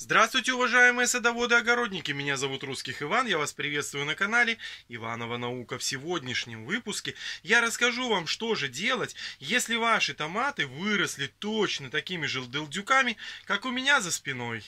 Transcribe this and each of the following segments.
Здравствуйте, уважаемые садоводы и огородники! Меня зовут Русских Иван, я вас приветствую на канале Иванова Наука. В сегодняшнем выпуске я расскажу вам, что же делать, если ваши томаты выросли точно такими же делдюками, как у меня за спиной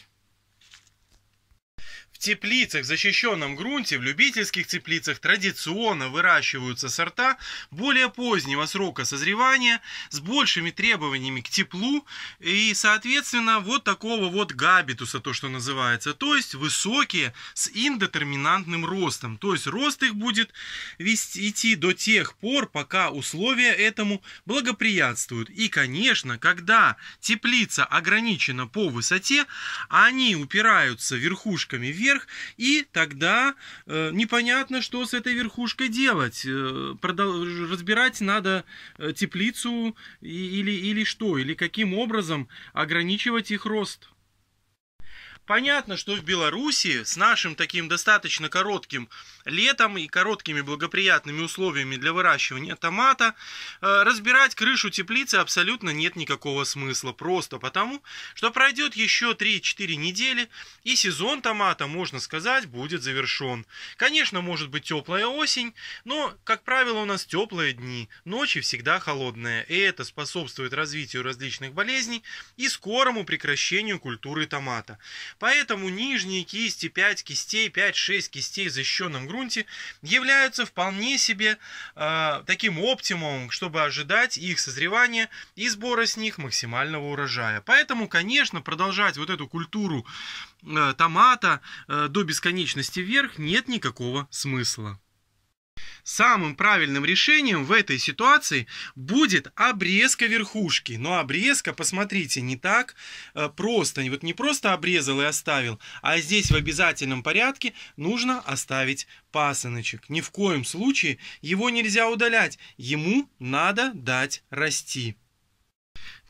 теплицах, в защищенном грунте, в любительских теплицах традиционно выращиваются сорта более позднего срока созревания с большими требованиями к теплу и, соответственно, вот такого вот габитуса, то, что называется, то есть высокие с индетерминантным ростом. То есть рост их будет вести, идти до тех пор, пока условия этому благоприятствуют. И, конечно, когда теплица ограничена по высоте, они упираются верхушками вверх, вверх, и тогда э, непонятно, что с этой верхушкой делать. Э, продол- разбирать надо э, теплицу и, или, или что, или каким образом ограничивать их рост. Понятно, что в Беларуси с нашим таким достаточно коротким летом и короткими благоприятными условиями для выращивания томата э, разбирать крышу теплицы абсолютно нет никакого смысла. Просто потому, что пройдет еще 3-4 недели и сезон томата, можно сказать, будет завершен. Конечно, может быть теплая осень, но, как правило, у нас теплые дни, ночи всегда холодные, и это способствует развитию различных болезней и скорому прекращению культуры томата. Поэтому нижние кисти, 5 кистей, 5-6 кистей в защищенном грунте являются вполне себе э, таким оптимумом, чтобы ожидать их созревания и сбора с них максимального урожая. Поэтому, конечно, продолжать вот эту культуру э, томата э, до бесконечности вверх нет никакого смысла самым правильным решением в этой ситуации будет обрезка верхушки. Но обрезка, посмотрите, не так э, просто. Вот не просто обрезал и оставил, а здесь в обязательном порядке нужно оставить пасыночек. Ни в коем случае его нельзя удалять. Ему надо дать расти.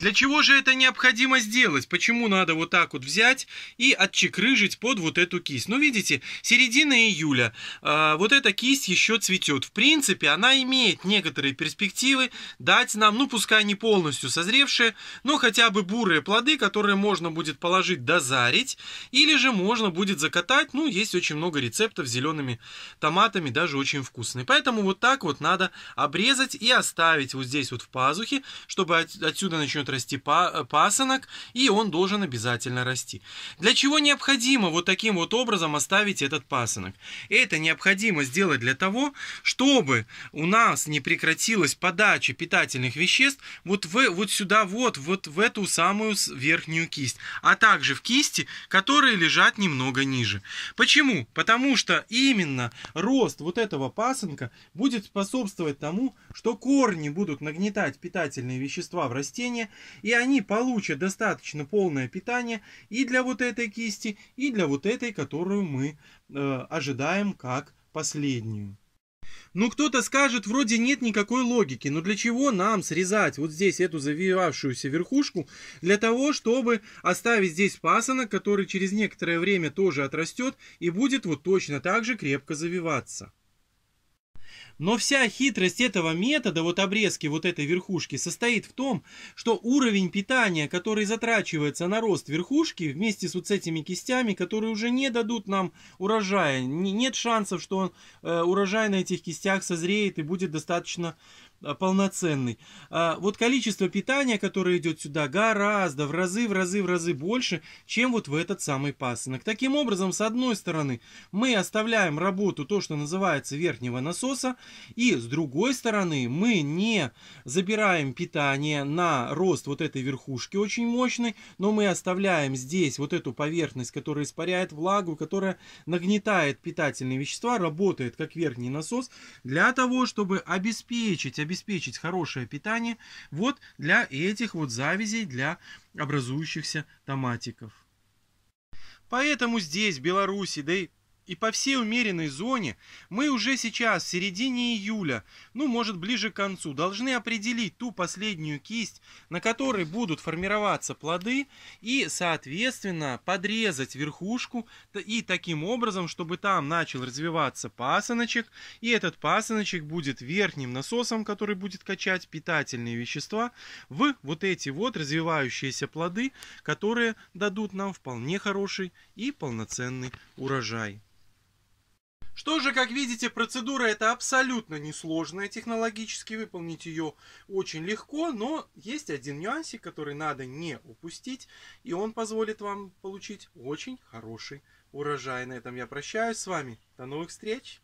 Для чего же это необходимо сделать? Почему надо вот так вот взять и отчекрыжить под вот эту кисть? Ну, видите, середина июля. Э, вот эта кисть еще цветет. В принципе, она имеет некоторые перспективы дать нам, ну, пускай не полностью созревшие, но хотя бы бурые плоды, которые можно будет положить дозарить, или же можно будет закатать. Ну, есть очень много рецептов с зелеными томатами, даже очень вкусные. Поэтому вот так вот надо обрезать и оставить вот здесь вот в пазухе, чтобы от, отсюда начнет расти э, пасынок, и он должен обязательно расти. Для чего необходимо вот таким вот образом оставить этот пасынок? Это необходимо сделать для того, чтобы у нас не прекратилась подача питательных веществ вот, в, вот сюда, вот, вот в эту самую верхнюю кисть, а также в кисти, которые лежат немного ниже. Почему? Потому что именно рост вот этого пасынка будет способствовать тому, что корни будут нагнетать питательные вещества в растение, и они получат достаточно полное питание и для вот этой кисти, и для вот этой, которую мы э, ожидаем как последнюю. Ну, кто-то скажет, вроде нет никакой логики, но для чего нам срезать вот здесь эту завивавшуюся верхушку? Для того, чтобы оставить здесь пасынок, который через некоторое время тоже отрастет и будет вот точно так же крепко завиваться. Но вся хитрость этого метода, вот обрезки вот этой верхушки, состоит в том, что уровень питания, который затрачивается на рост верхушки, вместе с вот этими кистями, которые уже не дадут нам урожая, нет шансов, что он, э, урожай на этих кистях созреет и будет достаточно а, полноценный. А вот количество питания, которое идет сюда, гораздо в разы, в разы, в разы больше, чем вот в этот самый пасынок. Таким образом, с одной стороны, мы оставляем работу, то, что называется верхнего насоса, и с другой стороны, мы не забираем питание на рост вот этой верхушки очень мощной, но мы оставляем здесь вот эту поверхность, которая испаряет влагу, которая нагнетает питательные вещества, работает как верхний насос, для того, чтобы обеспечить обеспечить хорошее питание вот для этих вот завязей, для образующихся томатиков. Поэтому здесь, в Беларуси, да и и по всей умеренной зоне мы уже сейчас, в середине июля, ну, может, ближе к концу, должны определить ту последнюю кисть, на которой будут формироваться плоды, и, соответственно, подрезать верхушку, и таким образом, чтобы там начал развиваться пасыночек, и этот пасыночек будет верхним насосом, который будет качать питательные вещества в вот эти вот развивающиеся плоды, которые дадут нам вполне хороший и полноценный урожай. Что же, как видите, процедура это абсолютно несложная технологически, выполнить ее очень легко, но есть один нюансик, который надо не упустить, и он позволит вам получить очень хороший урожай. На этом я прощаюсь с вами. До новых встреч!